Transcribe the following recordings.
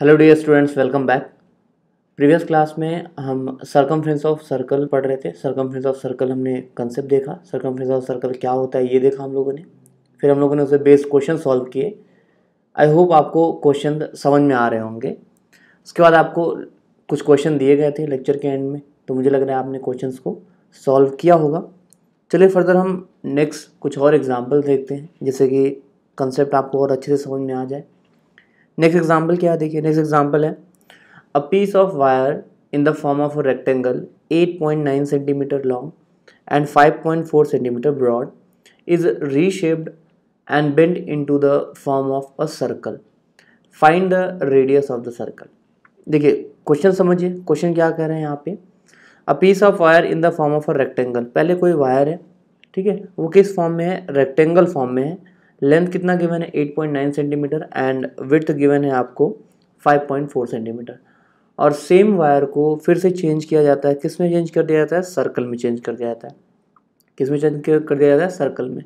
Hello dear students welcome back previous class में हम circumference of circle पढ़ रहे थे सर्कमफ्रेंस ऑफ सर्कल हमने कंसेप्ट देखा सर्कमफ्रेंस ऑफ सर्कल क्या होता है ये देखा हम लोगों ने फिर हम लोगों ने उसे बेस क्वेश्चन सॉल्व किए आई होप आपको क्वेश्चन समझ में आ रहे होंगे उसके बाद आपको कुछ क्वेश्चन दिए गए थे लेक्चर के एंड में तो मुझे लग रहा है आपने क्वेश्चन को सॉल्व किया होगा चलिए फर्दर हम नेक्स्ट कुछ और एग्जाम्पल देखते हैं जैसे कि कंसेप्ट आपको और अच्छे से समझ में आ जाए नेक्स्ट एग्जाम्पल क्या देखिए नेक्स्ट एग्जाम्पल है a piece of wire in the form of a rectangle 8.9 centimetre long and 5.4 centimetre broad is reshaped bend into the form of a circle find the radius of the circle देखिए question समझिए question क्या कह रहे हैं यहाँ पे a piece of wire in the form of a rectangle पहले कोई वायर है ठीक है वो किस फॉर्म में है रेक्टेंगल फॉर्म में है लेंथ कितना गिवन है 8.9 सेंटीमीटर एंड विथ गिवन है आपको 5.4 सेंटीमीटर और सेम वायर को फिर से चेंज किया जाता है किस में चेंज कर दिया जाता है सर्कल में चेंज कर दिया जाता है किस में चेंज कर दिया जाता है सर्कल में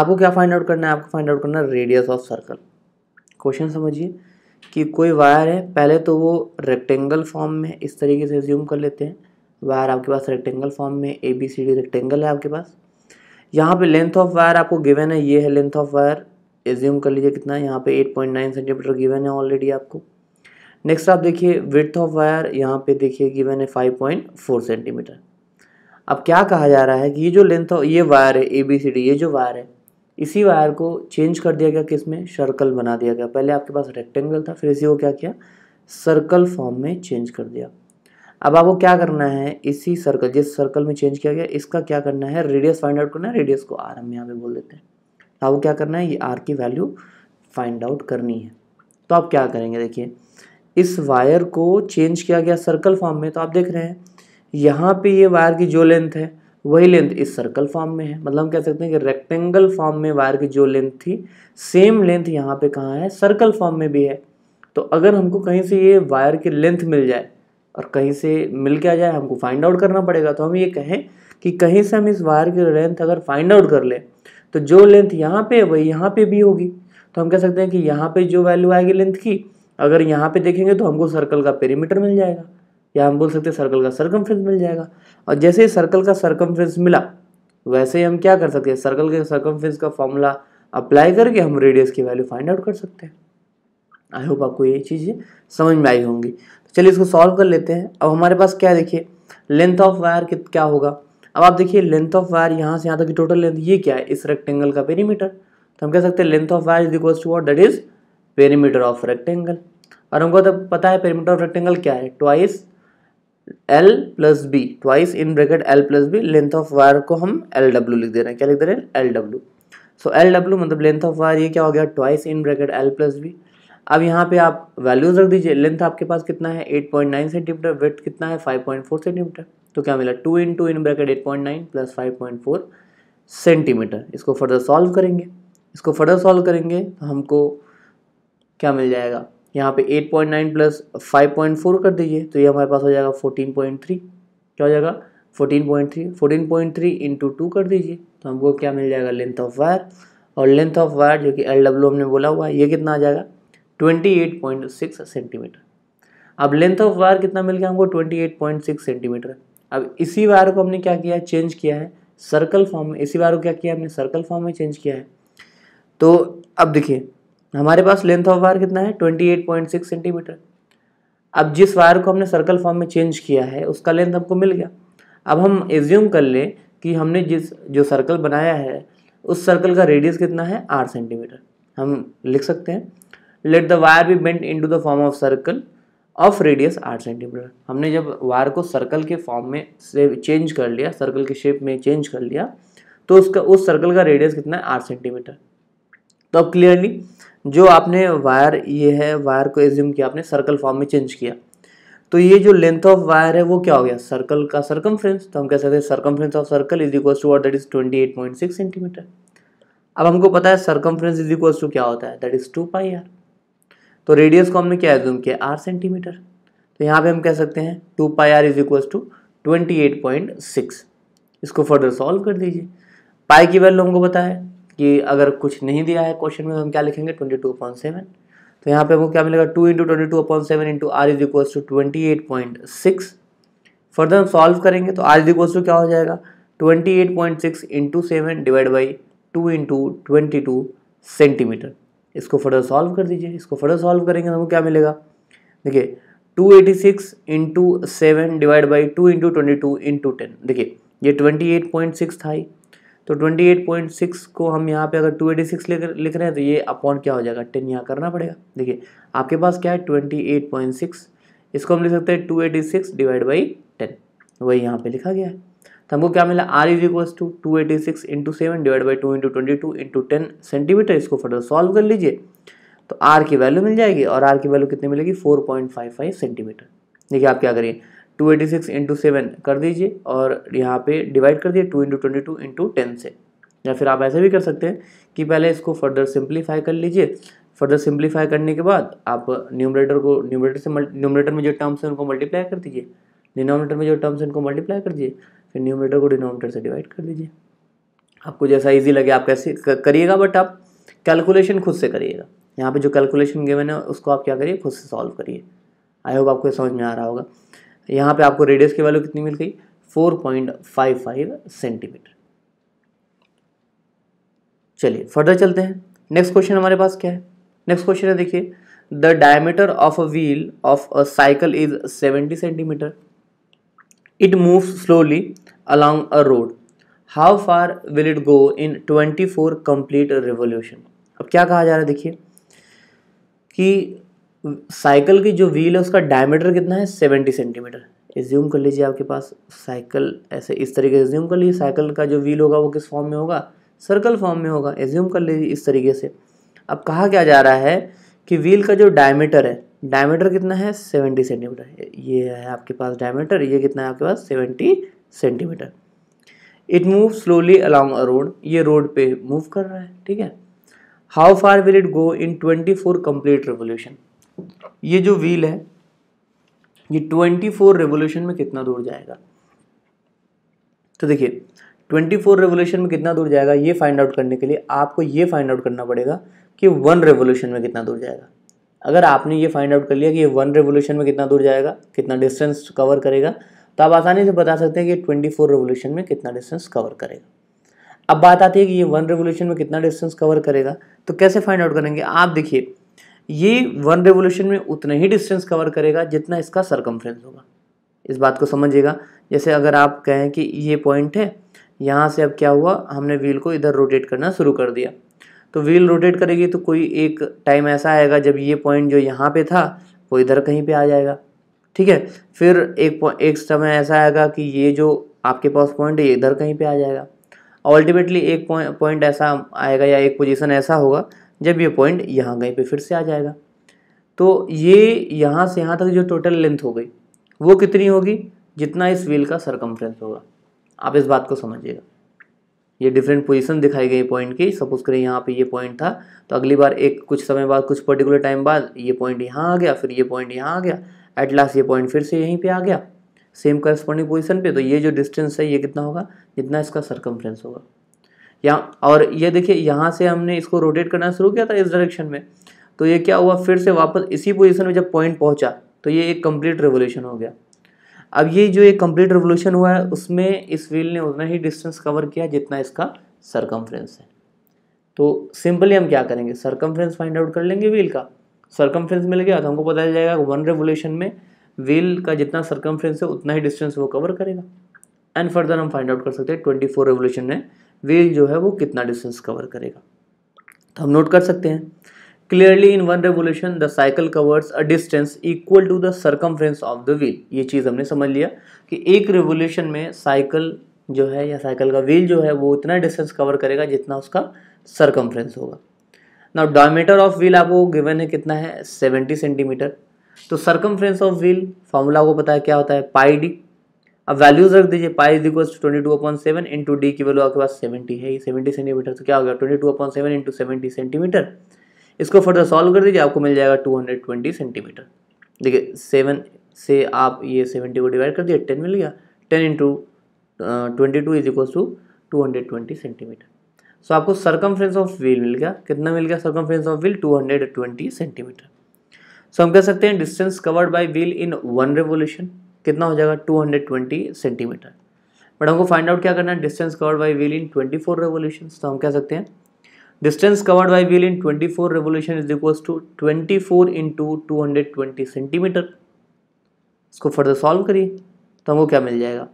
आपको क्या फाइंड आउट करना है आपको फाइंड आउट करना है रेडियस ऑफ सर्कल क्वेश्चन समझिए कि कोई वायर है पहले तो वो रेक्टेंगल फॉर्म में इस तरीके से ज्यूम कर लेते हैं वायर आपके पास रेक्टेंगल फॉर्म में A B C D rectangle है आपके पास यहाँ पे लेंथ ऑफ वायर आपको गिवन है ये है लेंथ ऑफ वायर एज्यूम कर लीजिए कितना यहाँ पे 8.9 सेंटीमीटर गिवन है ऑलरेडी आपको नेक्स्ट आप देखिए विथ ऑफ वायर यहाँ पे देखिए गिवन है 5.4 सेंटीमीटर अब क्या कहा जा रहा है कि ये जो लेंथ ऑफ ये वायर है ए बी सी डी ये जो वायर है इसी वायर को चेंज कर दिया गया किस में सर्कल बना दिया गया पहले आपके पास रेक्टेंगल था फिर इसी को क्या किया सर्कल फॉर्म में चेंज कर दिया अब आपको क्या करना है इसी सर्कल जिस सर्कल में चेंज किया गया इसका क्या करना है रेडियस फाइंड आउट करना है रेडियस को आर हम यहाँ पे बोल देते हैं तो आपको क्या करना है ये आर की वैल्यू फाइंड आउट करनी है तो आप क्या करेंगे देखिए इस वायर को चेंज किया गया सर्कल फॉर्म में तो आप देख रहे हैं यहाँ पे ये वायर की जो लेंथ है वही लेंथ इस सर्कल फॉर्म में है मतलब हम कह सकते हैं कि रेक्टेंगल फॉर्म में वायर की जो लेंथ थी सेम लेंथ यहाँ पे कहाँ है सर्कल फॉर्म में भी है तो अगर हमको कहीं से ये वायर की लेंथ मिल जाए और कहीं से मिल के आ जाए हमको फाइंड आउट करना पड़ेगा तो हम ये कहें कि कहीं से हम इस वायर की लेंथ अगर फाइंड आउट कर लें तो जो लेंथ यहाँ पे है वही यहाँ पे भी होगी तो हम कह सकते हैं कि यहाँ पे जो वैल्यू आएगी लेंथ की अगर यहाँ पे देखेंगे तो हमको सर्कल का पेरीमीटर मिल जाएगा या हम बोल सकते हैं सर्कल का सर्कमफ्रेंस मिल जाएगा और जैसे ही सर्कल का सर्कमफ्रेंस मिला वैसे ही हम क्या कर सकते हैं सर्कल के सर्कमफ्रेंस का फॉर्मूला अप्लाई करके हम रेडियस की वैल्यू फाइंड आउट कर सकते हैं आई होप आपको ये चीज़ें समझ में आई होंगी चलिए इसको सॉल्व कर लेते हैं अब हमारे पास क्या देखिए लेंथ ऑफ वायर क्या होगा अब आप देखिए लेंथ ऑफ वायर यहाँ से यहाँ तक की टोटल लेंथ ये क्या है इस रेक्टेंगल का पेरीमीटर तो हम कह सकते हैं length of wire is equals to what that is perimeter of rectangle और हमको तो पता है पेरीमीटर ऑफ रेक्टेंगल क्या है twice L plus B twice in bracket L plus B length of wire को हम एल डब्ल्यू लिख दे रहे हैं क्या लिख दे रहे हैं L W so L W मतलब लेंथ ऑफ वायर ये क्या हो गया twice in bracket L plus B अब यहाँ पे आप वैल्यूज रख दीजिए लेंथ आपके पास कितना है 8.9 सेंटीमीटर वेथ कितना है 5.4 सेंटीमीटर तो क्या मिला two into in bracket eight point nine plus five point four centimetre इसको फर्दर सॉल्व करेंगे इसको फर्दर सॉल्व करेंगे तो हमको क्या मिल जाएगा यहाँ पे 8.9 point nine plus five point four कर दीजिए तो ये हमारे पास हो जाएगा 14.3 क्या हो जाएगा 14.3 14.3 इंटू टू कर दीजिए तो हमको क्या मिल जाएगा लेंथ ऑफ वायर और लेंथ ऑफ वायर जो कि एल डब्ल्यू हमने बोला हुआ है ये कितना आ जाएगा 28.6 सेंटीमीटर अब लेंथ ऑफ वायर कितना मिल गया हमको 28.6 सेंटीमीटर अब इसी वायर को हमने क्या किया है चेंज किया है सर्कल फॉर्म में इसी वायर को क्या किया हमने सर्कल फॉर्म में चेंज किया है तो अब देखिए हमारे पास लेंथ ऑफ वायर कितना है 28.6 सेंटीमीटर अब जिस वायर को हमने सर्कल फॉर्म में चेंज किया है उसका लेंथ हमको मिल गया अब हम एज्यूम कर लें कि हमने जिस जो सर्कल बनाया है उस सर्कल का रेडियस कितना है आठ सेंटीमीटर हम लिख सकते हैं let the wire be bent to the form of circle of radius आठ सेंटीमीटर हमने जब वायर को सर्कल के फॉर्म में से चेंज कर लिया सर्कल के शेप में चेंज कर लिया तो उसका उस सर्कल का रेडियस कितना है आठ सेंटीमीटर तो अब क्लियरली जो आपने वायर ये है वायर को एज्यूम किया आपने सर्कल फॉर्म में चेंज किया तो ये जो लेंथ ऑफ वायर है वो क्या हो गया सर्कल का सर्कम तो हम कह सकते हैं circum of circle is equal to what that is twenty eight point six centimetre अब हमको पता है सर्कम इज इक्वल टू क्या होता है that is two pi r तो रेडियस को हमने क्या एज्यूम किया आर सेंटीमीटर तो यहाँ पे हम कह सकते हैं two pi are is equal to twenty eight point six इसको फर्दर सॉल्व कर दीजिए पाई की वैल्यू हमको बताया कि अगर कुछ नहीं दिया है क्वेश्चन में तो हम क्या लिखेंगे ट्वेंटी टू अपॉइंट सेवन तो यहाँ पे हमको क्या मिलेगा two into twenty two upon seven into are is equal to twenty eight point six further हम सॉल्व करेंगे तो आर इज इक्वल टू क्या हो जाएगा twenty eight point six into seven divide by two into twenty two centimetre इसको further solve कर दीजिए इसको फर्दर सॉल्व करेंगे तो हमको क्या मिलेगा देखिए two eighty six into seven divide by two into twenty two into ten देखिए ये ट्वेंटी एट पॉइंट सिक्स था ही तो ट्वेंटी एट पॉइंट सिक्स को हम यहाँ पे अगर टू एटी सिक्स लेकर लिख रहे हैं तो ये अपॉन क्या हो जाएगा टेन यहाँ करना पड़ेगा देखिए आपके पास क्या है ट्वेंटी एट पॉइंट सिक्स इसको हम लिख सकते हैं two eighty six divide by ten वही यहाँ पे लिखा गया है तो हमको क्या मिला r is equal to two eighty six into seven divide by two into twenty two into ten centimetre इसको फर्दर सॉल्व कर लीजिए तो आर की वैल्यू मिल जाएगी और आर की वैल्यू कितनी मिलेगी four point five five centimetre देखिए आप क्या करिए two eighty six into seven कर दीजिए और यहाँ पे डिवाइड कर दिए two into twenty two into ten से या फिर आप ऐसे भी कर सकते हैं कि पहले इसको फर्दर सिंप्लीफाई कर लीजिए फर्दर सिंप्लीफाई करने के बाद आप न्यूमरेटर को न्यूमरेटर से न्यूमरेटर में जो टर्म्स हैं उनको मल्टीप्लाई कर दीजिए डिनोमिनेटर में जो टर्म्स इनको मल्टीप्लाई कर दीजिए फिर न्यूमिनेटर को डिनोमिनेटर से डिवाइड कर दीजिए आपको जैसा इजी लगे आप कैसे करिएगा बट आप कैलकुलेशन खुद से करिएगा यहाँ पे जो कैलकुलेशन गिवन है उसको आप क्या करिए खुद से सॉल्व करिए आई होप आपको समझ में आ रहा होगा यहाँ पे आपको रेडियस की वैल्यू कितनी मिल गई 4.55 सेंटीमीटर चलिए फर्दर चलते हैं नेक्स्ट क्वेश्चन हमारे पास क्या है नेक्स्ट क्वेश्चन है देखिए the diameter of a wheel of a cycle is 70 centimetre It moves slowly along a road. How far will it go in 24 complete revolution? अब क्या कहा जा रहा है देखिए कि साइकिल की जो व्हील है उसका डायमीटर कितना है 70 सेंटीमीटर एज्यूम कर लीजिए आपके पास साइकिल ऐसे इस तरीके से एज्यूम कर लीजिए साइकिल का जो व्हील होगा वो किस फॉर्म में होगा सर्कल फॉर्म में होगा एज्यूम कर लीजिए इस तरीके से अब कहा क्या जा रहा है कि व्हील का जो डायमीटर है डायमीटर कितना है सेवेंटी सेंटीमीटर ये है आपके पास डायमीटर ये कितना है आपके पास seventy centimetre it move slowly along a road ये रोड पे मूव कर रहा है ठीक है how far will it go in twenty four complete revolution ये जो व्हील है ये ट्वेंटी फोर रेवोल्यूशन में कितना दूर जाएगा तो देखिए ट्वेंटी फोर रेवोल्यूशन में कितना दूर जाएगा ये फाइंड आउट करने के लिए आपको ये फाइंड आउट करना पड़ेगा कि वन रेवोल्यूशन में कितना दूर जाएगा अगर आपने ये फाइंड आउट कर लिया कि ये वन रेवोल्यूशन में कितना दूर जाएगा कितना डिस्टेंस कवर करेगा तो आप आसानी से बता सकते हैं कि ट्वेंटी फोर रेवोल्यूशन में कितना डिस्टेंस कवर करेगा अब बात आती है कि ये वन रेवोल्यूशन में कितना डिस्टेंस कवर करेगा तो कैसे फाइंड आउट करेंगे आप देखिए ये वन रेवोल्यूशन में उतना ही डिस्टेंस कवर करेगा जितना इसका सरकमफ्रेंस होगा इस बात को समझिएगा जैसे अगर आप कहें कि ये पॉइंट है यहाँ से अब क्या हुआ हमने व्हील को इधर रोटेट करना शुरू कर दिया तो व्हील रोटेट करेगी तो कोई एक टाइम ऐसा आएगा जब ये पॉइंट जो यहाँ पे था वो इधर कहीं पे आ जाएगा ठीक है फिर एक एक समय ऐसा आएगा कि ये जो आपके पास पॉइंट है ये इधर कहीं पे आ जाएगा अल्टीमेटली एक पॉइंट ऐसा आएगा या एक पोजीशन ऐसा होगा जब ये पॉइंट यहाँ कहीं पे फिर से आ जाएगा तो ये यहाँ से यहाँ तक जो टोटल लेंथ हो गई वो कितनी होगी जितना इस व्हील का सरकमफ्रेंस होगा आप इस बात को समझिएगा ये डिफरेंट पोजीशन दिखाई गई पॉइंट की सपोज करें यहाँ पे ये पॉइंट था तो अगली बार एक कुछ समय बाद कुछ पर्टिकुलर टाइम बाद ये पॉइंट यहाँ आ गया फिर ये पॉइंट यहाँ आ गया एट लास्ट ये पॉइंट फिर से यहीं पे आ गया सेम करस्पॉन्डिंग पोजीशन पे तो ये जो डिस्टेंस है ये कितना होगा जितना इसका सरकमफ्रेंस होगा या और ये देखिए यहाँ से हमने इसको रोटेट करना शुरू किया था इस डायरेक्शन में तो ये क्या हुआ फिर से वापस इसी पोजिशन में जब पॉइंट पहुँचा तो ये एक कम्प्लीट रेवोल्यूशन हो गया अब ये जो एक कंप्लीट रिवोल्यूशन हुआ है उसमें इस व्हील ने उतना ही डिस्टेंस कवर किया जितना इसका सरकमफ्रेंस है तो सिंपली हम क्या करेंगे सरकमफ्रेंस फाइंड आउट कर लेंगे व्हील का सरकमफ्रेंस मिल गया तो हमको पता चल जाएगा वन रेवोल्यूशन में व्हील का जितना सरकमफ्रेंस है उतना ही डिस्टेंस वो कवर करेगा एंड फर्दर हम फाइंड आउट कर सकते हैं ट्वेंटी फोर रेवोल्यूशन में व्हील जो है वो कितना डिस्टेंस कवर करेगा तो हम नोट कर सकते हैं clearly in one revolution the cycle covers a distance equal to the circumference of the wheel ये चीज़ हमने समझ लिया कि एक रेवोल्यूशन में साइकिल जो है या साइकिल का व्हील जो है वो उतना डिस्टेंस कवर करेगा जितना उसका सर्कमफ्रेंस होगा नाउ डायमीटर ऑफ व्हील आपको गिवन है कितना है सेवेंटी सेंटीमीटर तो सर्कमफ्रेंस ऑफ व्हील फॉर्मूला को पता है क्या होता है पाई डी अब वैल्यूज रख दीजिए pi is equal twenty two upon seven into D की वैल्यू आपके पास सेवेंटी है सेवेंटी सेंटीमीटर तो क्या हो गया twenty two upon seven into seventy centimetre इसको फर्दर सॉल्व कर दीजिए आपको मिल जाएगा टू हंड्रेड ट्वेंटी सेंटीमीटर देखिए सेवन से आप ये सेवेंटी को डिवाइड कर दिए टेन मिल गया ten into twenty two is equal to two hundred twenty centimetre so आपको सर्कमफ्रेंस ऑफ व्हील मिल गया कितना मिल गया circumference of wheel two hundred twenty centimetre so हम कह सकते हैं distance covered by wheel in one revolution कितना हो जाएगा two hundred twenty centimetre but हमको फाइंड आउट क्या करना है distance covered by wheel in twenty four revolution तो हम कह सकते हैं distance covered by wheel in 24 twenty four into two hundred twenty centimetre इसको फर्दर सॉल्व करिए तो हमको क्या मिल जाएगा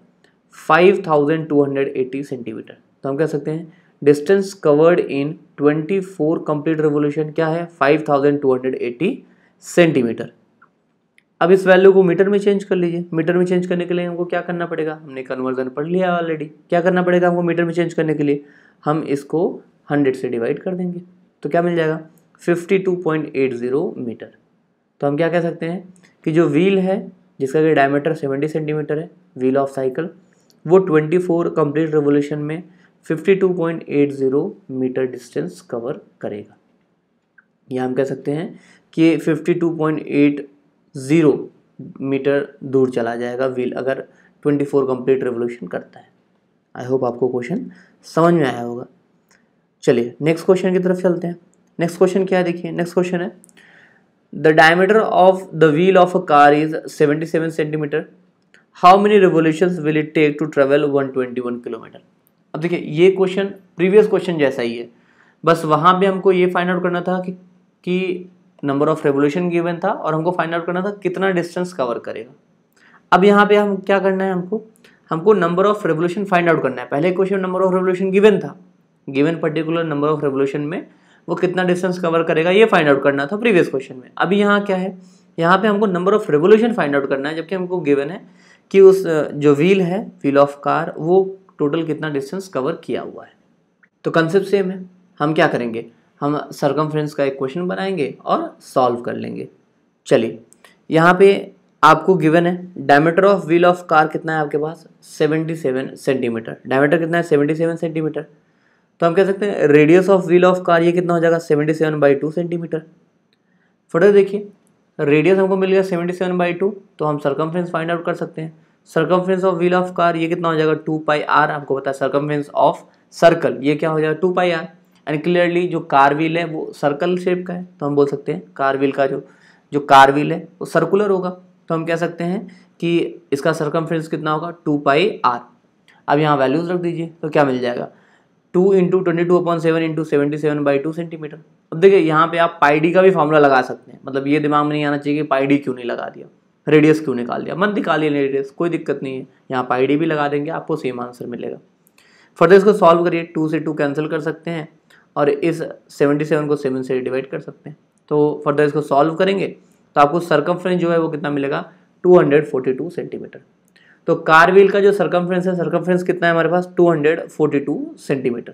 5280 सेंटीमीटर तो हम कह सकते हैं distance covered in 24 complete revolution क्या है 5280 सेंटीमीटर अब इस वैल्यू को मीटर में चेंज कर लीजिए मीटर में चेंज करने के लिए हमको क्या करना पड़ेगा हमने कन्वर्जन पढ़ लिया ऑलरेडी क्या करना पड़ेगा हमको मीटर में चेंज करने के लिए हम इसको हंड्रेड से डिवाइड कर देंगे तो क्या मिल जाएगा fifty two point eight zero metre तो हम क्या कह सकते हैं कि जो व्हील है जिसका कि डायमीटर सेवेंटी सेंटीमीटर है व्हील ऑफ साइकिल वो ट्वेंटी फोर कम्प्लीट रेवोल्यूशन में fifty two point eight zero metre distance cover करेगा या हम कह सकते हैं कि fifty two point eight zero metre दूर चला जाएगा व्हील अगर ट्वेंटी फोर कम्प्लीट रेवोल्यूशन करता है आई होप आपको क्वेश्चन समझ में आया होगा चलिए नेक्स्ट क्वेश्चन की तरफ चलते हैं नेक्स्ट क्वेश्चन क्या है देखिए नेक्स्ट क्वेश्चन है the diameter of the wheel of a car is 77 centimetre how many revolution will it take to travel 121 kilometre अब देखिए ये क्वेश्चन प्रीवियस क्वेश्चन जैसा ही है बस वहाँ पे हमको ये फाइंड आउट करना था कि नंबर ऑफ रेवोल्यूशन गिवन था और हमको फाइंड आउट करना था कितना डिस्टेंस कवर करेगा अब यहाँ पे हम क्या करना है हमको हमको number of revolution find out करना है पहले question number of revolution given था given particular number of revolution में वो कितना डिस्टेंस कवर करेगा ये फाइंड आउट करना था प्रीवियस क्वेश्चन में अभी यहाँ क्या है यहाँ पे हमको number of revolution find out करना है जबकि हमको गिवन है कि उस जो व्हील है व्हील ऑफ कार वो टोटल कितना डिस्टेंस कवर किया हुआ है तो कंसेप्ट सेम है हम क्या करेंगे हम सरकम का एक क्वेश्चन बनाएंगे और सॉल्व कर लेंगे चलिए यहाँ पे आपको गिवन है diameter of wheel of car कितना है आपके पास 77 सेंटीमीटर डायमीटर कितना है 77 सेंटीमीटर तो हम कह सकते हैं radius of wheel of car ये कितना हो जाएगा seventy seven by two centimetre further देखिए रेडियस हमको मिल गया सेवेंटी सेवन बाई टू तो हम सरकमफ्रेंस फाइंड आउट कर सकते हैं circumference of wheel of car ये कितना हो जाएगा टू पाई आर आपको पता है सरकमफ्रेंस ऑफ सर्कल ये क्या हो जाएगा two pi r and clearly जो कार व्हील है वो सर्कल शेप का है तो हम बोल सकते हैं कार व्हील का जो जो कार व्हील है वो सर्कुलर होगा तो हम कह सकते हैं कि इसका सरकमफ्रेंस कितना होगा टू पाई आर अब यहाँ वैल्यूज़ रख दीजिए तो क्या मिल जाएगा two into twenty two upon seven into seventy seven by two centimetre अब देखिए यहाँ पे आप पाई डी का भी फॉर्मूला लगा सकते हैं मतलब ये दिमाग में नहीं आना चाहिए कि पाई डी क्यों नहीं लगा दिया रेडियस क्यों निकाल दिया मत निकालिए रेडियस कोई दिक्कत नहीं है यहाँ पाई डी भी लगा देंगे आपको सेम आंसर मिलेगा फर्दर इसको सॉल्व करिए टू से टू कैंसिल कर सकते हैं और इस सेवेंटी सेवन को सेवन से डिवाइड कर सकते हैं तो फर्दर इसको सॉल्व करेंगे तो आपको सर्कमफ्रेंस जो है वो कितना मिलेगा two hundred forty two centimetre तो कार व्हील का जो सर्कमफ्रेंस है सर्कमफ्रेंस कितना है हमारे पास 242 सेंटीमीटर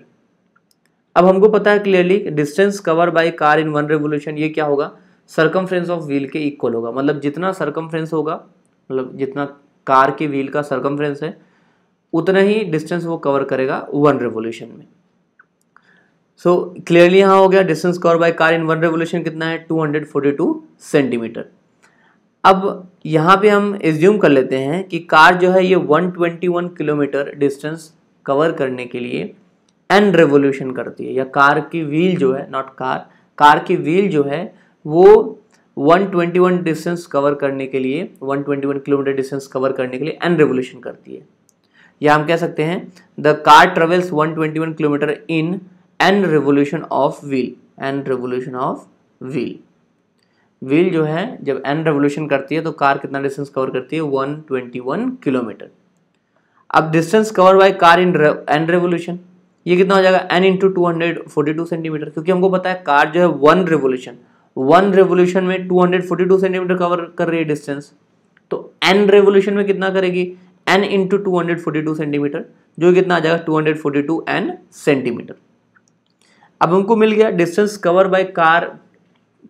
अब हमको पता है clearly distance cover by car in one revolution ये क्या होगा सर्कमफ्रेंस ऑफ व्हील के इक्वल होगा मतलब जितना सर्कमफ्रेंस होगा मतलब जितना कार के व्हील का सर्कमफ्रेंस है उतना ही डिस्टेंस वो कवर करेगा वन रेवोल्यूशन में सो क्लियरली यहाँ हो गया distance cover by car in one revolution कितना है 242 सेंटीमीटर अब यहाँ पे हम एज्यूम कर लेते हैं कि कार जो है ये 121 किलोमीटर डिस्टेंस कवर करने के लिए एन रेवोल्यूशन करती है या कार की व्हील जो है नॉट कार कार की व्हील जो है वो 121 डिस्टेंस कवर करने के लिए 121 किलोमीटर डिस्टेंस कवर करने के लिए एन रेवोल्यूशन करती है या हम कह सकते हैं the car travels 121 kilometre in n revolution of wheel n revolution of wheel wheel जो है जब एन रेवोल्यूशन करती है तो कार कितना डिस्टेंस कवर करती है 121 किलोमीटर अब distance cover by car in n revolution ये कितना हो जाएगा n into two hundred forty two centimetre क्योंकि हमको पता है कार जो है वन रेवोल्यूशन वन रेवोल्यूशन में two hundred forty two centimetre cover कर रही है डिस्टेंस तो एन रेवोल्यूशन में कितना करेगी n into two hundred forty two centimetre जो कितना आ जाएगा two hundred forty two n centimetre अब हमको मिल गया डिस्टेंस कवर बाय कार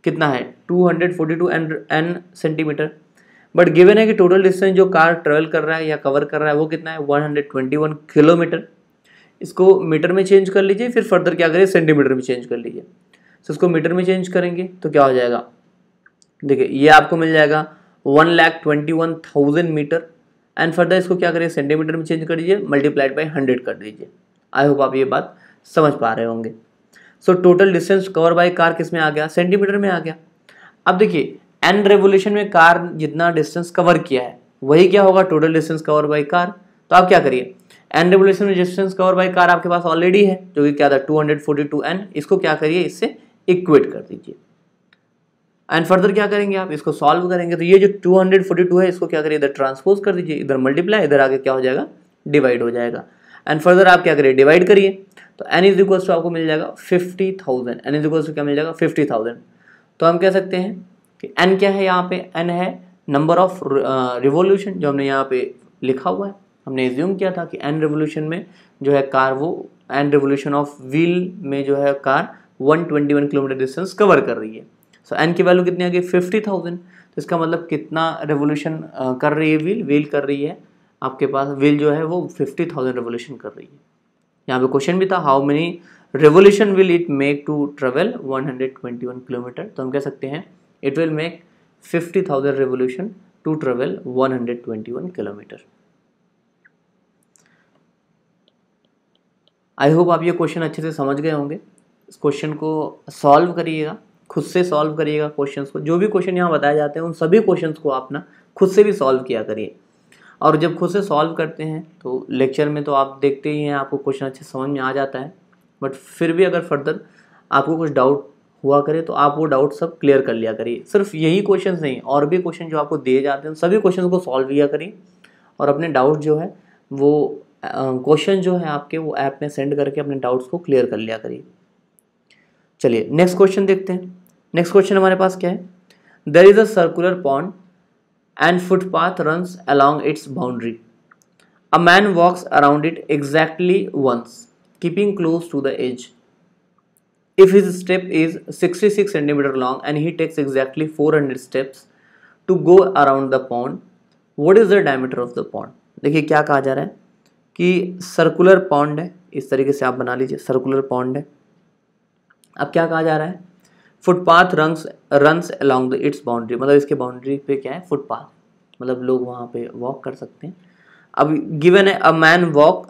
कितना है 242 n n centimetre but given है कि टोटल डिस्टेंस जो कार ट्रेवल कर रहा है या कवर कर रहा है वो कितना है 121 किलोमीटर इसको मीटर में चेंज कर लीजिए फिर फर्दर क्या करिए सेंटीमीटर में चेंज कर लीजिए सो इसको मीटर में चेंज करेंगे तो क्या हो जाएगा देखिए ये आपको मिल जाएगा one lakh twenty one thousand metre and further इसको क्या करिए सेंटीमीटर में चेंज कर दीजिए मल्टीप्लाइड बाई हंड्रेड कर दीजिए आई होप आप ये बात समझ पा रहे होंगे so total distance cover by car किस में आ गया सेंटीमीटर में आ गया अब देखिए एन रेवोल्यूशन में कार जितना डिस्टेंस कवर किया है वही क्या होगा total distance cover by car तो आप क्या करिए एन रेवोल्यूशन में डिस्टेंस कवर बाय कार आपके पास ऑलरेडी है जो कि क्या था टू एन इसको क्या करिए इससे इक्वेट कर दीजिए एंड फर्दर क्या करेंगे आप इसको सॉल्व करेंगे तो ये जो 242 है इसको क्या करिए इधर ट्रांसपोज कर दीजिए इधर मल्टीप्लाई इधर आगे क्या हो जाएगा डिवाइड हो जाएगा एंड फर्दर आप क्या करिए डिवाइड करिए तो एन इज इक्वल्स टू आपको मिल जाएगा fifty thousand n is equals to क्या मिल जाएगा फिफ्टी थाउजेंड तो हम कह सकते हैं कि एन क्या है यहाँ पे एन है नंबर ऑफ रिवोल्यूशन जो हमने यहाँ पे लिखा हुआ है हमने एज्यूम किया था कि एन रिवोल्यूशन में जो है कार वो एन रिवोल्यूशन ऑफ व्हील में जो है कार 121 किलोमीटर डिस्टेंस कवर कर रही है सो so, एन की वैल्यू कितनी आ गई फिफ्टी थाउजेंड तो इसका मतलब कितना रेवोल्यूशन uh, कर रही है व्हील व्हील कर रही है आपके पास व्हील जो है वो फिफ्टी थाउजेंड रेवोल्यूशन कर रही है यहाँ पे क्वेश्चन भी था how many revolution will it make to travel 121 kilometre तो हम कह सकते हैं it will make 50,000 thousand revolution to travel 121 kilometre I hope आप ये क्वेश्चन अच्छे से समझ गए होंगे इस क्वेश्चन को सॉल्व करिएगा खुद से सॉल्व करिएगा क्वेश्चंस को जो भी क्वेश्चन यहाँ बताए जाते हैं उन सभी क्वेश्चंस को आप ना खुद से भी सॉल्व किया करिए और जब खुद से सॉल्व करते हैं तो लेक्चर में तो आप देखते ही हैं आपको क्वेश्चन अच्छे समझ में आ जाता है बट फिर भी अगर फर्दर आपको कुछ डाउट हुआ करे तो आप वो डाउट सब क्लियर कर लिया करिए सिर्फ यही क्वेश्चन नहीं और भी क्वेश्चन जो आपको दिए जाते हैं सभी क्वेश्चन को सॉल्व किया करिए और अपने डाउट जो है वो क्वेश्चन जो है आपके वो ऐप में सेंड करके अपने डाउट्स को क्लियर कर लिया करिए चलिए नेक्स्ट क्वेश्चन देखते हैं नेक्स्ट क्वेश्चन हमारे पास क्या है there is a circular pond and footpath runs along its boundary. A man walks around it exactly once, keeping close to the edge. If his step is 66 cm long and he takes exactly 400 steps to go around the pond, what is the diameter of the pond? देखिए क्या कहा जा रहा है कि circular pond है इस तरीके से आप बना लीजिए सर्कुलर पॉन्ड है अब क्या कहा जा रहा है footpath rungs runs along the its boundary मतलब इसके बाउंड्री पे क्या है फुटपाथ मतलब लोग वहाँ पे वॉक कर सकते हैं अब गिवन है a man walk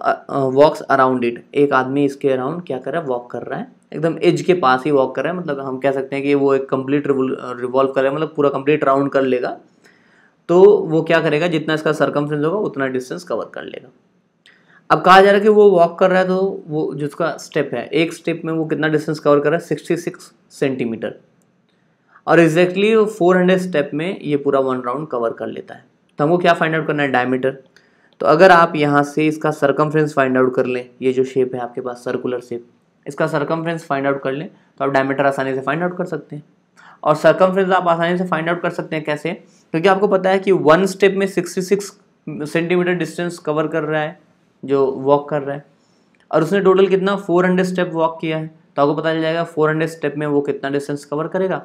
walks around it एक आदमी इसके अराउंड क्या कर रहा है वॉक कर रहा है एकदम एज के पास ही वॉक कर रहा है मतलब हम कह सकते हैं कि वो एक कंप्लीट रिवॉल्व uh, कर रहा है मतलब पूरा कम्प्लीट राउंड कर लेगा तो वो क्या करेगा जितना इसका सरकमफ्रेंस होगा उतना डिस्टेंस कवर कर लेगा अब कहा जा रहा है कि वो वॉक कर रहा है तो वो जिसका स्टेप है एक स्टेप में वो कितना डिस्टेंस कवर कर रहा है सिक्सटी सिक्स सेंटीमीटर और एग्जैक्टली फोर हंड्रेड स्टेप में ये पूरा वन राउंड कवर कर लेता है तो हमको क्या फाइंड आउट करना है डायमीटर तो अगर आप यहाँ से इसका सरकमफ्रेंस फाइंड आउट कर लें ये जो शेप है आपके पास सर्कुलर शेप इसका सरकमफ्रेंस फाइंड आउट कर लें तो आप डायमीटर आसानी से फाइंड आउट कर सकते हैं और सरकमफ्रेंस आप आसानी से फाइंड आउट कर सकते हैं कैसे क्योंकि आपको पता है कि वन स्टेप में सिक्सटी सेंटीमीटर डिस्टेंस कवर कर रहा है जो वॉक कर रहा है और उसने टोटल कितना 400 स्टेप वॉक किया है तो आपको पता चल जाएगा फोर हंड्रेड स्टेप में वो कितना डिस्टेंस कवर करेगा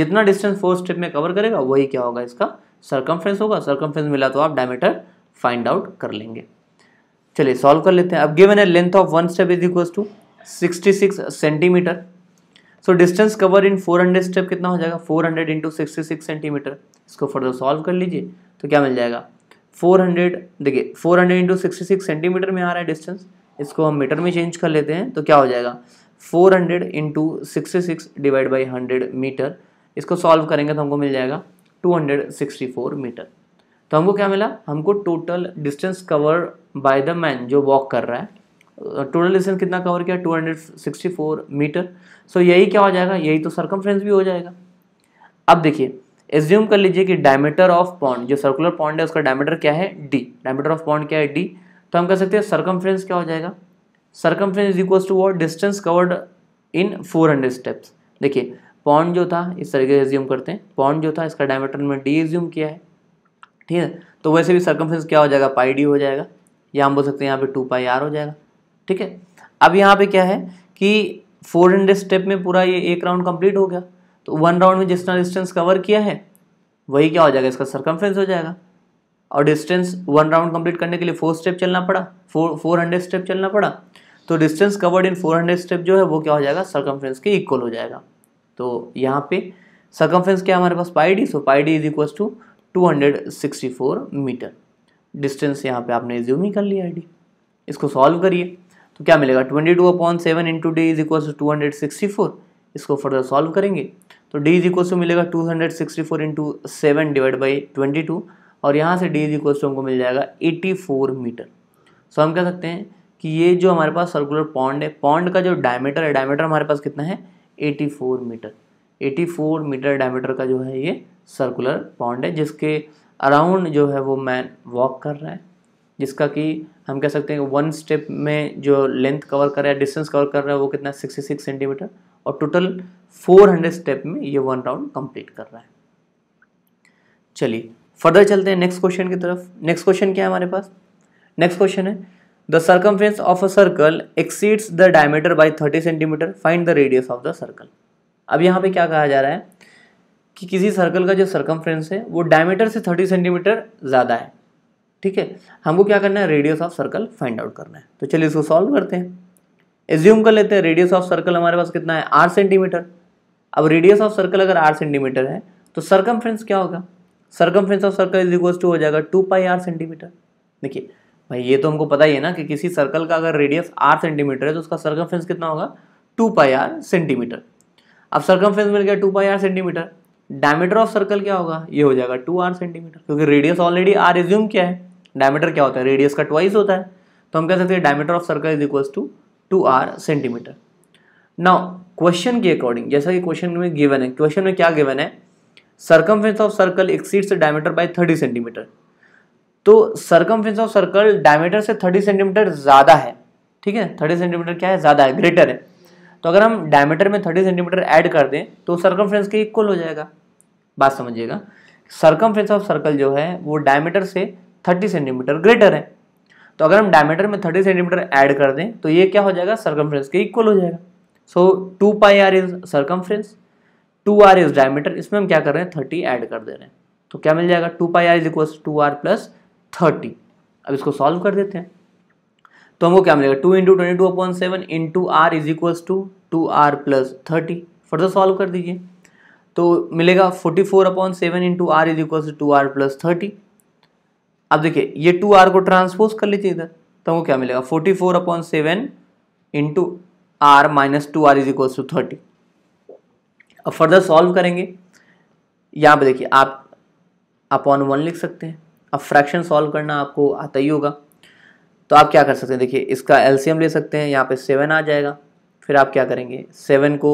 जितना डिस्टेंस फोर स्टेप में कवर करेगा वही क्या होगा इसका सर्कमफ्रेंस होगा सर्कमफ्रेंस मिला तो आप डायमीटर फाइंड आउट कर लेंगे चलिए सॉल्व कर लेते हैं अब गिवन है length of one step is equal to 66 centimetre so distance cover in 400 step कितना हो जाएगा 400 हंड्रेड इंटू सेंटीमीटर इसको फर्दर सॉल्व कर लीजिए तो क्या मिल जाएगा 400 देखिए 400 हंड्रेड इंटू सेंटीमीटर में आ रहा है डिस्टेंस इसको हम मीटर में चेंज कर लेते हैं तो क्या हो जाएगा four hundred into sixty six divide by hundred metre इसको सॉल्व करेंगे तो हमको मिल जाएगा two hundred sixty four metre तो हमको क्या मिला हमको total distance cover by the man जो वॉक कर रहा है टोटल डिस्टेंस कितना कवर किया 264 मीटर सो so, यही क्या हो जाएगा यही तो सर्कमफ्रेंस भी हो जाएगा अब देखिए एज्यूम कर लीजिए कि डायमीटर ऑफ पॉन्ड जो सर्कुलर पॉन्ड है उसका डायमीटर क्या है डी डायमीटर ऑफ पॉन्ड क्या है डी तो हम कह सकते हैं सर्कमफ्रेंस क्या हो जाएगा circumference is equal to what distance covered in 400 steps देखिए पॉन्ड जो था इस तरीके से एज्यूम करते हैं पॉन्ड जो था इसका डायमीटर में डी एज्यूम किया है ठीक है तो वैसे भी सर्कमफ्रेंस क्या हो जाएगा पाई डी हो जाएगा या हम बोल सकते हैं यहाँ पे टू पाई आर हो जाएगा ठीक है अब यहाँ पे क्या है कि 400 स्टेप में पूरा ये एक राउंड कंप्लीट हो गया तो वन राउंड में जितना डिस्टेंस कवर किया है वही क्या हो जाएगा इसका सर्कमफ्रेंस हो जाएगा और डिस्टेंस वन राउंड कंप्लीट करने के लिए फोर स्टेप चलना पड़ा फोर फोर हंड्रेड स्टेप चलना पड़ा तो डिस्टेंस कवर्ड इन 400 स्टेप जो है वो क्या हो जाएगा सर्कमफ्रेंस के इक्वल हो जाएगा तो यहाँ पे सर्कमफ्रेंस क्या हमारे पास pi D so pi D is equal to two metre distance यहाँ पे आपने ज्यूम ही कर लिया आई डी इसको सॉल्व करिए तो क्या मिलेगा twenty two upon seven into D is equal to two hundred sixty four इसको फर्दर सॉल्व करेंगे तो डी इज इक्वल टू मिलेगा two hundred sixty four into seven divide by twenty two और यहाँ से डी इज इक्वल टू हमको मिल जाएगा एटी फोर मीटर सो हम कह सकते हैं कि ये जो हमारे पास सर्कुलर पॉन्ड है पॉन्ड का जो डायमीटर है डायमीटर हमारे पास कितना है 84 मीटर 84 मीटर डायमीटर का जो है ये सर्कुलर पॉन्ड है जिसके अराउंड जो है वो मैन वॉक कर रहा है जिसका कि हम कह सकते हैं वन स्टेप में जो लेंथ कवर कर रहा है डिस्टेंस कवर कर रहा है वो कितना सिक्सटी सिक्स सेंटीमीटर और टोटल फोर हंड्रेड स्टेप में ये वन राउंड कंप्लीट कर रहा है चलिए फर्दर चलते हैं नेक्स्ट क्वेश्चन की तरफ नेक्स्ट क्वेश्चन क्या है हमारे पास नेक्स्ट क्वेश्चन है the circumference of a circle exceeds the diameter by 30 centimetre find the radius of the circle अब यहाँ पे क्या कहा जा रहा है कि किसी सर्कल का जो सर्कम्फ्रेंस है वो डायमीटर से 30 सेंटीमीटर ज़्यादा है ठीक है हमको क्या करना है radius of circle find out करना है तो चलिए इसको सॉल्व करते हैं एज्यूम कर लेते हैं रेडियस ऑफ सर्कल हमारे पास कितना है आठ सेंटीमीटर अब रेडियस ऑफ सर्कल अगर आठ सेंटीमीटर है तो सर्कम्फ्रेंस क्या होगा circumference of circle is equal to हो जाएगा टू पाई आर सेंटीमीटर देखिए भाई ये तो हमको पता ही है ना कि किसी सर्कल का अगर रेडियस आर सेंटीमीटर है तो उसका सर्कम कितना होगा टू पाई आर सेंटीमीटर अब सर्कम मिल गया two pi R centimetre diameter of circle क्या होगा ये हो जाएगा टू आर सेंटीमीटर क्योंकि रेडियस ऑलरेडी आर रिज्यूम क्या है डायमीटर क्या होता है रेडियस का ट्वाइस होता है तो हम कह सकते हैं diameter of circle is equals to two R centimetre now question के अकॉर्डिंग जैसा कि क्वेश्चन में गिवन है क्वेश्चन में क्या गिवन है circum of circle exceeds diameter by thirty centimetre तो सरकमफ्रेंस ऑफ सर्कल डायमीटर से थर्टी सेंटीमीटर ज़्यादा है ठीक है थर्टी सेंटीमीटर क्या है ज़्यादा है ग्रेटर है तो अगर हम डायमीटर में थर्टी सेंटीमीटर ऐड कर दें तो फ्रेंस के इक्वल हो जाएगा बात समझिएगा सरकमफ्रेंस ऑफ सर्कल जो है वो डायमीटर से थर्टी सेंटीमीटर ग्रेटर है तो अगर हम डायमीटर में थर्टी सेंटीमीटर ऐड कर दें तो ये क्या हो जाएगा फ्रेंस के इक्वल हो जाएगा so two pi are is circumference two R is diameter इसमें हम क्या कर रहे हैं थर्टी ऐड कर दे रहे हैं तो क्या मिल जाएगा two pi are is equal to R plus thirty अब इसको सॉल्व कर देते हैं तो हमको क्या मिलेगा two into twenty two upon seven into are is equals to two R plus thirty further solve कर दीजिए तो मिलेगा forty four upon seven into are is equals to R plus thirty अब देखिए ये टू आर को transpose कर लीजिए इधर तो हमको क्या मिलेगा forty four upon seven into R minus two R is equals to thirty अब फर्दर सॉल्व करेंगे यहाँ पर देखिए आप अपॉन वन लिख सकते हैं अब फ्रैक्शन सॉल्व करना आपको आता ही होगा तो आप क्या कर सकते हैं देखिए इसका एलसीएम ले सकते हैं यहाँ पे सेवन आ जाएगा फिर आप क्या करेंगे सेवन को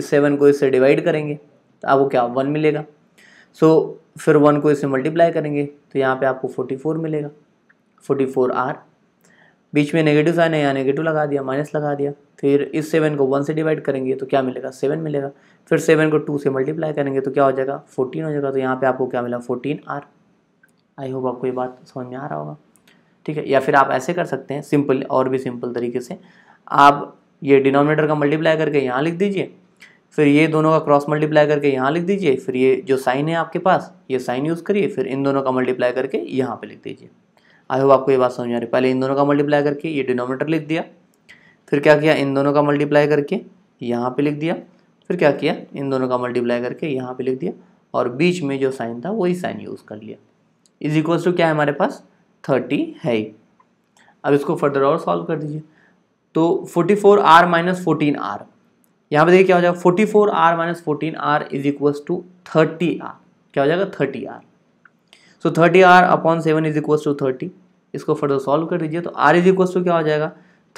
इस सेवन को इससे डिवाइड करेंगे तो आपको क्या वन मिलेगा सो so, फिर वन को इससे मल्टीप्लाई करेंगे तो यहाँ पे आपको फोर्टी फोर मिलेगा फोर्टी फोर आर बीच में नेगेटिव साइन है यहाँ नेगेटिव लगा दिया माइनस लगा दिया फिर इस सेवन को वन से डिवाइड करेंगे तो क्या मिलेगा सेवन मिलेगा फिर सेवन को टू से मल्टीप्लाई करेंगे तो क्या हो जाएगा फोर्टीन हो जाएगा तो यहाँ पे आपको क्या मिला फोर्टीन आर आई होप आपको ये बात समझ में आ रहा होगा ठीक है या फिर आप ऐसे कर सकते हैं सिंपल और भी सिंपल तरीके से आप ये डिनोमिनेटर का मल्टीप्लाई करके यहाँ लिख दीजिए फिर ये दोनों का क्रॉस मल्टीप्लाई करके यहाँ लिख दीजिए फिर ये जो साइन है आपके पास ये साइन यूज़ करिए फिर इन दोनों का मल्टीप्लाई करके यहाँ पे लिख दीजिए आई होप आपको ये बात समझ में आ रही पहले इन दोनों का मल्टीप्लाई करके ये डिनोमीटर लिख दिया फिर क्या किया इन दोनों का मल्टीप्लाई करके यहाँ पर लिख दिया फिर क्या किया इन दोनों का मल्टीप्लाई करके यहाँ पर लिख दिया और बीच में जो साइन था वही साइन यूज़ कर लिया इज इक्वल टू क्या है हमारे पास थर्टी है अब इसको फर्दर और सॉल्व कर दीजिए तो forty four R minus fourteen R यहाँ पर देखिए क्या हो जाएगा forty four R minus fourteen R is equal to thirty R क्या हो जाएगा thirty R so thirty R upon seven is equal to thirty इसको फर्दर सॉल्व कर दीजिए तो आर इज इक्वल टू क्या हो जाएगा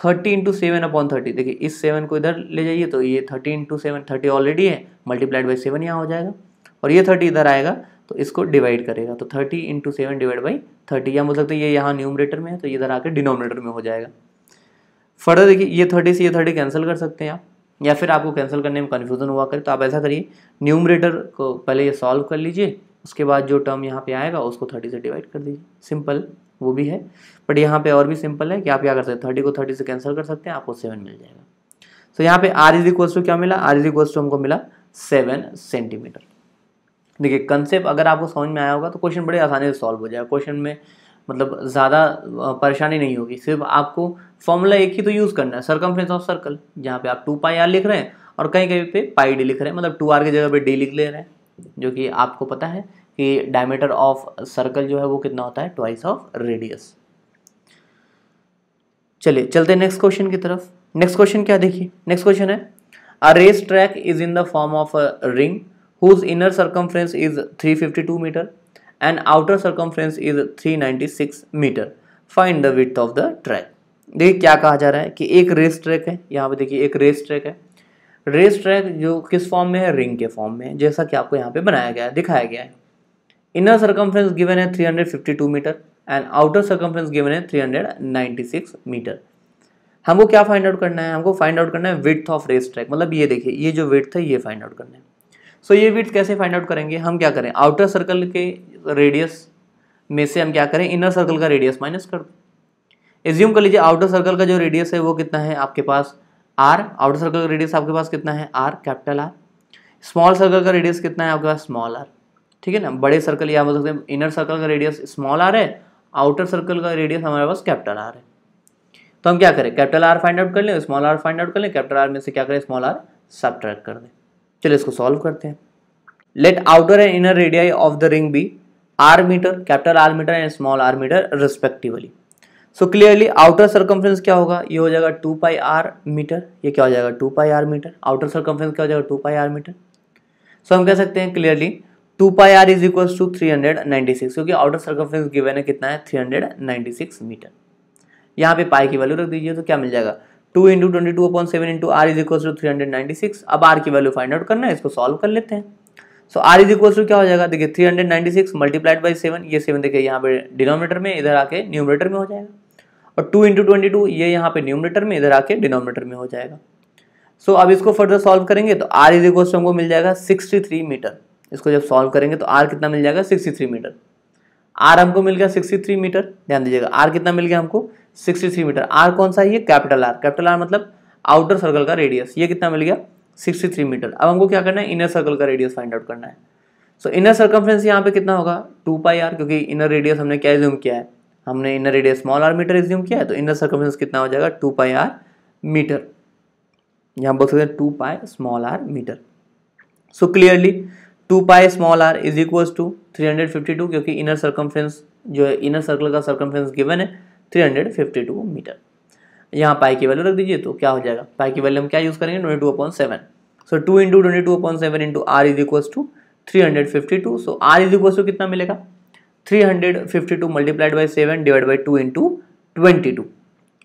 thirty into seven upon thirty देखिए इस सेवन को इधर ले जाइए तो ये thirty into seven thirty already है मल्टीप्लाइड बाई सेवन यहाँ हो जाएगा और ये थर्टी इधर आएगा तो इसको डिवाइड करेगा तो thirty into seven divide by thirty या बोल मतलब तो सकते ये यहाँ न्यूमरेटर में है तो इधर आके डिनोमिनेटर में हो जाएगा फर्दर देखिए ये थर्टी से ये थर्टी कैंसिल कर सकते हैं आप या फिर आपको कैंसिल करने में कन्फ्यूजन हुआ करे तो आप ऐसा करिए न्यूमरेटर को पहले ये सॉल्व कर लीजिए उसके बाद जो टर्म यहाँ पे आएगा उसको थर्टी से डिवाइड कर दीजिए सिंपल वो भी है बट यहाँ पे और भी सिंपल है कि आप क्या कर सकते हैं थर्टी को थर्टी से कैंसिल कर सकते हैं आपको सेवन मिल जाएगा तो यहाँ पे आर इज इक्वल्स टू क्या मिला आर इज इक्वल्स टू हमको मिला सेवन सेंटीमीटर देखिए कंसेप्ट अगर आपको समझ में आया होगा तो क्वेश्चन बड़े आसानी से सॉल्व हो जाएगा क्वेश्चन में मतलब ज़्यादा परेशानी नहीं होगी सिर्फ आपको फॉर्मूला एक ही तो यूज़ करना है सरकमफ्रेंस ऑफ सर्कल जहाँ पे आप टू पाई आर लिख रहे हैं और कहीं कहीं पे पाई डी लिख रहे हैं मतलब टू आर की जगह पे डी लिख ले रहे हैं जो कि आपको पता है कि डायमीटर ऑफ सर्कल जो है वो कितना होता है ट्वाइस ऑफ रेडियस चलिए चलते नेक्स्ट क्वेश्चन की तरफ नेक्स्ट क्वेश्चन क्या देखिए नेक्स्ट क्वेश्चन है a race track is in the form of a ring whose inner circumference is 352 meter and outer circumference is 396 meter find the width of the track देखिए क्या कहा जा रहा है कि एक रेस ट्रैक है यहाँ पे देखिए एक रेस ट्रैक है रेस ट्रैक जो किस फॉर्म में है रिंग के फॉर्म में जैसा कि आपको यहाँ पे बनाया गया है दिखाया गया है इनर सर्कम्फ्रेंस गिवन है 352 metre and outer circumference given है 396 मीटर हमको क्या फाइंड आउट करना है हमको फाइंड आउट करना है विथ ऑफ रेस ट्रैक मतलब ये देखिए ये जो विथ है ये फाइंड आउट करना है सो so, ये विथ कैसे फाइंड आउट करेंगे हम क्या करें आउटर सर्कल के रेडियस में से हम क्या करें इनर सर्कल का रेडियस माइनस कर दें एज्यूम कर लीजिए आउटर सर्कल का जो रेडियस है वो कितना है आपके पास आर आउटर सर्कल का रेडियस आपके पास कितना है R capital R small circle का रेडियस कितना है आपके पास स्मॉल आर ठीक है ना बड़े सर्कल या बोल सकते हैं इनर सर्कल का रेडियस स्मॉल आर है आउटर सर्कल का रेडियस हमारे पास कैपिटल आर है तो हम क्या करें कैपिटल आर फाइंड आउट कर लें स्मॉल आर फाइंड आउट कर लें कैपिटल आर में से क्या करें स्मॉल आर सब कर दें चलिए इसको सॉल्व करते हैं let outer and inner radii of the ring be R metre capital R metre and small are metre respectively so clearly outer circumference क्या होगा ये हो जाएगा टू पाई आर मीटर ये क्या हो जाएगा two pi are metre outer circumference क्या हो जाएगा two pi are metre so हम कह सकते हैं clearly two pi are is equal to three hundred ninety six क्योंकि आउटर सर्कम्फ्रेंस गिवन है कितना है three hundred ninety six metre यहाँ पे पाई की वैल्यू रख दीजिए तो क्या मिल जाएगा two into twenty two upon seven into are is equal to three hundred ninety six अब आर की वैल्यू फाइंड आउट करना है इसको सॉल्व कर लेते हैं so R is equal to क्या हो जाएगा देखिए three hundred ninety six multiplied by seven ये सेवन देखिए यहाँ पे डिनोमीटर में इधर आके न्यूमिनेटर में हो जाएगा और टू इंटू ट्वेंटी टू ये यहाँ पे न्यूमिनेटर में इधर आके डिनोमीटर में हो जाएगा सो so, अब इसको फर्दर सॉल्व करेंगे तो आर इज इक्वल हमको मिल जाएगा सिक्सटी थ्री मीटर इसको जब सॉल्व करेंगे तो आर कितना मिल जाएगा सिक्सटी थ्री मीटर आर हमको मिल गया सिक्सटी थ्री मीटर ध्यान दीजिएगा आर कितना मिल गया हमको 63 मीटर आर कौन सा है ये कैपिटल आर कैपिटल आर मतलब आउटर सर्कल का रेडियस ये कितना मिल गया 63 मीटर अब हमको क्या करना है इनर सर्कल का रेडियस फाइंड आउट करना है सो इनर सर्कम्फ्रेंस यहाँ पे कितना होगा टू पाई आर क्योंकि इनर रेडियस हमने क्या एज्यूम किया है हमने inner radius small are metre assume किया है तो इनर सर्कम्फ्रेंस कितना हो जाएगा टू पाई आर मीटर यहाँ बोल सकते हैं two pi small are metre so clearly two pi small R is equals to three hundred fifty two क्योंकि इनर सर्कम्फ्रेंस जो है इनर सर्कल का सर्कम्फ्रेंस गिवन है 352 मीटर यहाँ पाई की वैल्यू रख दीजिए तो क्या हो जाएगा पाई की वैल्यू हम क्या यूज़ करेंगे twenty two upon seven so two into twenty two upon seven into are is equals to three hundred fifty two so R is equals to कितना मिलेगा three hundred fifty two multiplied by seven divide by two into twenty two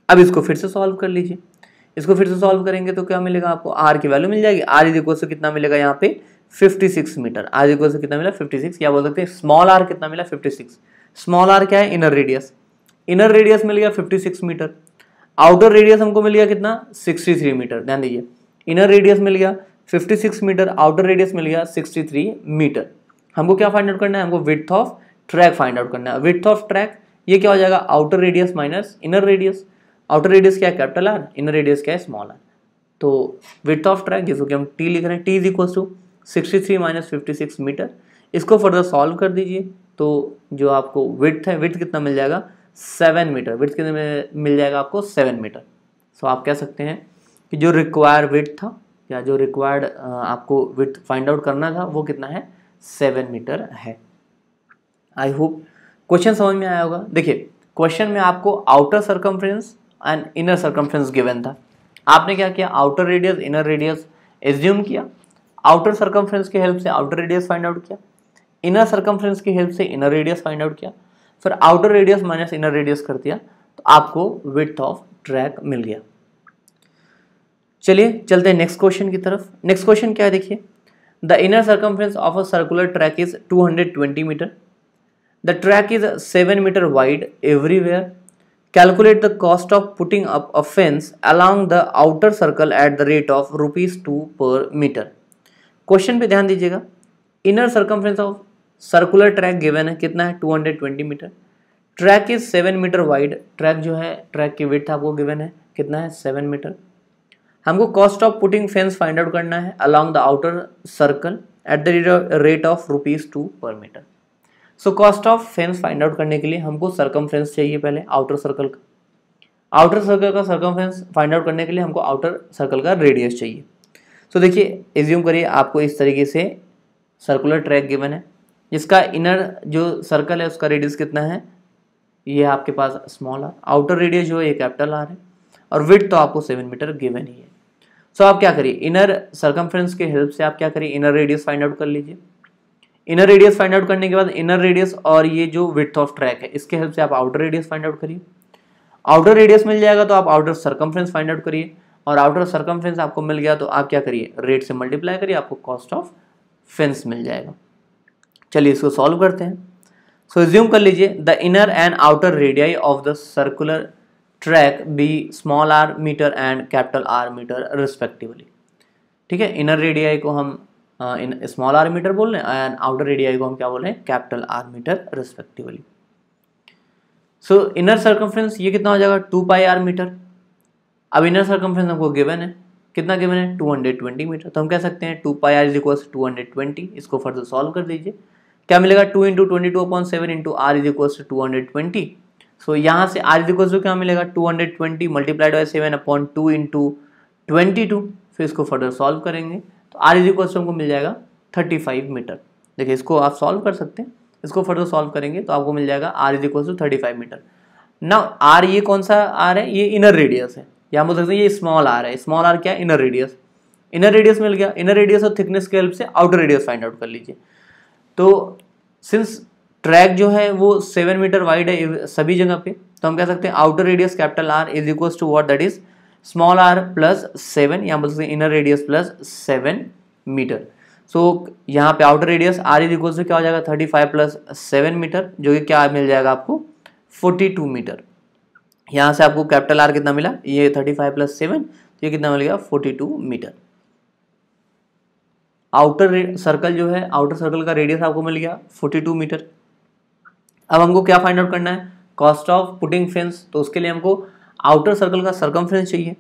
अब इसको फिर से solve कर लीजिए इसको फिर से सॉल्व करेंगे तो क्या मिलेगा आपको आर की वैल्यू मिल जाएगी आर इज इक्वल्स टू कितना मिलेगा यहाँ पे six metre R equals to कितना मिला फिफ्टी सिक्स या बोल सकते हैं स्मॉल आर कितना मिला फिफ्टी सिक्स स्मॉल आर क्या है इनर रेडियस इनर रेडियस मिल गया 56 मीटर आउटर रेडियस हमको मिल गया कितना 63 मीटर ध्यान दीजिए इनर रेडियस मिल गया 56 मीटर आउटर रेडियस मिल गया 63 मीटर हमको क्या फाइंड आउट करना है हमको width of track find out करना है विथ ऑफ ट्रैक ये क्या हो जाएगा outer radius minus inner radius outer radius क्या है कैपिटल आर इनर रेडियस क्या है स्मॉल आर तो विथ ऑफ ट्रैक जिसको कि हम टी लिख रहे हैं T is equal to sixty three minus fifty six metre इसको फर्दर सॉल्व कर दीजिए तो जो आपको विथ है विथ कितना मिल जाएगा सेवन मीटर विथ कितने में मिल जाएगा आपको सेवन मीटर सो आप कह सकते हैं कि जो रिक्वायर विथ था या जो रिक्वायर्ड आपको विथ फाइंड आउट करना था वो कितना है सेवन मीटर है आई होप क्वेश्चन समझ में आया होगा देखिए क्वेश्चन में आपको outer circumference and inner circumference given था आपने क्या किया outer radius inner radius assume किया आउटर सर्कम्फ्रेंस की हेल्प से आउटर रेडियस फाइंड आउट किया इनर सर्कम्फ्रेंस की हेल्प से इनर रेडियस फाइंड आउट किया फिर outer radius minus inner radius कर दिया तो आपको विथ ऑफ ट्रैक मिल गया चलिए चलते हैं नेक्स्ट क्वेश्चन की तरफ नेक्स्ट क्वेश्चन क्या है देखिए the inner circumference of a circular track is 220 metre the track is 7 metre wide everywhere calculate the cost of putting up a fence along the outer circle at the rate of rupees two per metre question पे ध्यान दीजिएगा inner circumference of circular track given है कितना है 220 metre track is seven metre wide track जो है track की with आपको गिवन है कितना है सेवन मीटर हमको cost of putting fence find out करना है along the outer circle at the rate of rupees two per metre so cost of fence find out करने के लिए हमको सर्कम चाहिए पहले आउटर सर्कल का आउटर सर्कल का सर्कमफ्रेंस फाइंड आउट करने के लिए हमको आउटर सर्कल का रेडियस चाहिए सो देखिए एज्यूम करिए आपको इस तरीके से सर्कुलर ट्रैक गिवन है जिसका इनर जो सर्कल है उसका रेडियस कितना है ये आपके पास स्मॉल आर आउटर रेडियस जो है ये कैपिटल आर है और विथ तो आपको सेवन मीटर गिवन ही है सो so, आप क्या करिए इनर सर्कम्फ्रेंस के हेल्प से आप क्या करिए इनर रेडियस फाइंड आउट कर लीजिए इनर रेडियस फाइंड आउट करने के बाद इनर रेडियस और ये जो विथ ऑफ ट्रैक है इसके हेल्प से आप आउटर रेडियस फाइंड आउट करिए आउटर रेडियस मिल जाएगा तो आप आउटर सर्कम्फ्रेंस फाइंड आउट करिए और आउटर सर्कम्फ्रेंस आपको मिल गया तो आप क्या करिए रेट से मल्टीप्लाई करिए आपको कॉस्ट ऑफ फेंस मिल जाएगा चलिए इसको सॉल्व करते हैं सो रिज्यूम कर लीजिए the inner and outer radii of the circular track be small are metre and capital R metre respectively ठीक है इनर रेडियाई को हम इन स्मॉल आर मीटर बोल रहे हैं एंड आउटर रेडियाई को हम क्या बोल रहे हैं capital R metre respectively so inner circumference ये कितना हो जाएगा टू पाई आर मीटर अब इनर सर्कम्फ्रेंस हमको गिवन है कितना गिवन है टू हंड्रेड ट्वेंटी मीटर तो हम कह सकते हैं two pi are is equals to इसको फर्दर सॉल्व कर दीजिए क्या मिलेगा two into twenty two upon seven into are is equal to two hundred twenty so यहाँ से आर इज इक्वल टू क्या मिलेगा two hundred twenty multiplied by seven upon two into twenty two फिर इसको फर्दर सॉल्व करेंगे तो r is equal to हमको मिल जाएगा थर्टी फाइव मीटर देखिए इसको आप सॉल्व कर सकते हैं इसको फर्दर सॉल्व करेंगे तो आपको मिल जाएगा r is equal to thirty five metre ना आर ये कौन सा आर है ये इनर रेडियस है या बोल सकते हैं ये स्मॉल आर है स्मॉल आर क्या है इनर रेडियस इनर रेडियस मिल गया इनर रेडियस और थिकनेस के हेल्प से आउटर रेडियस फाइंड आउट कर लीजिए तो सिंस ट्रैक जो है वो सेवन मीटर वाइड है सभी जगह पे तो हम कह सकते हैं outer radius capital R is equal to what that is small r plus seven यहाँ बोल सकते हैं inner radius plus seven metre so यहाँ पे outer radius R is equal to क्या हो जाएगा thirty five plus seven metre जो कि क्या मिल जाएगा आपको फोर्टी टू मीटर यहाँ से आपको कैपिटल आर कितना मिला ये थर्टी फाइव प्लस सेवन ये कितना मिल गया forty two metre outer circle जो है आउटर सर्कल का रेडियस आपको मिल गया 42 मीटर अब हमको क्या फाइंड आउट करना है कॉस्ट ऑफ पुटिंग फेंस तो उसके लिए हमको आउटर सर्कल का सर्कम चाहिए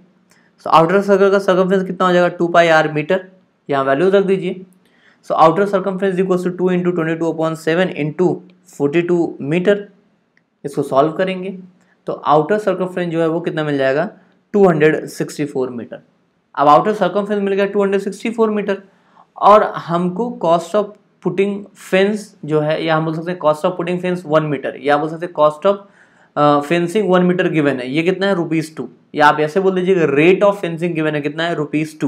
सो आउटर सर्कल का सर्कम कितना हो जाएगा टू पाई आर मीटर यहाँ वैल्यूज रख दीजिए so outer ference equals to two into twenty two upon seven into forty two metre इसको सॉल्व करेंगे तो आउटर फ्रेंस जो है वो कितना मिल जाएगा two hundred sixty four metre अब आउटर फ्रेंस मिल गया two hundred sixty four metre और हमको कॉस्ट ऑफ पुटिंग फेंस जो है या हम बोल सकते हैं cost of putting fence one metre या बोल सकते हैं cost of fencing one metre given है ये कितना है रुपीज़ टू या आप ऐसे बोल दीजिए रेट ऑफ फेंसिंग गिवन है कितना है रुपीज़ टू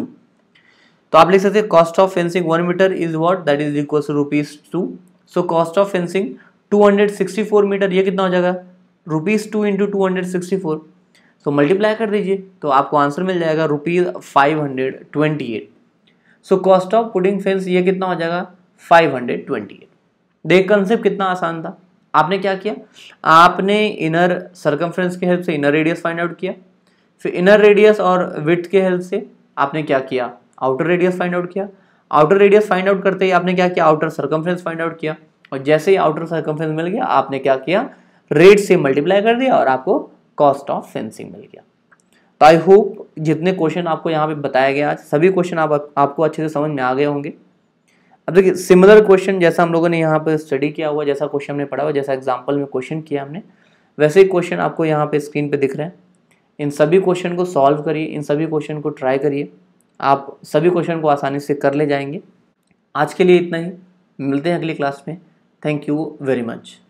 तो आप लिख सकते हैं cost of fencing one metre is what that is equal to rupees two so cost of fencing four metre ये कितना हो जाएगा rupees two into two hundred sixty four so multiply कर दीजिए तो आपको आंसर मिल जाएगा rupees five hundred twenty eight so cost of putting fence ये कितना हो जाएगा फाइव हंड्रेड ट्वेंटी एट देख कंसेप्ट कितना आसान था आपने क्या किया आपने इनर सर्कमफ्रेंस के हेल्प से इनर रेडियस फाइंड आउट किया फिर इनर रेडियस और विथ के हेल्प से आपने क्या किया आउटर रेडियस फाइंड आउट किया आउटर रेडियस फाइंड आउट करते ही आपने क्या किया आउटर सर्कमफ्रेंस फाइंड आउट किया और जैसे ही आउटर सर्कमफ्रेंस मिल गया आपने क्या किया रेट से मल्टीप्लाई कर दिया और आपको कॉस्ट ऑफ फेंसिंग मिल गया तो आई होप जितने क्वेश्चन आपको यहाँ पे बताया गया आज सभी क्वेश्चन आप, आपको अच्छे से समझ में आ गए होंगे अब देखिए सिमिलर क्वेश्चन जैसा हम लोगों ने यहाँ पर स्टडी किया हुआ जैसा क्वेश्चन हमने पढ़ा हुआ जैसा एग्जाम्पल में क्वेश्चन किया हमने वैसे ही क्वेश्चन आपको यहाँ पर स्क्रीन पर दिख रहे हैं इन सभी क्वेश्चन को सॉल्व करिए इन सभी क्वेश्चन को ट्राई करिए आप सभी क्वेश्चन को आसानी से कर ले जाएंगे आज के लिए इतना ही मिलते हैं अगली क्लास में थैंक यू वेरी मच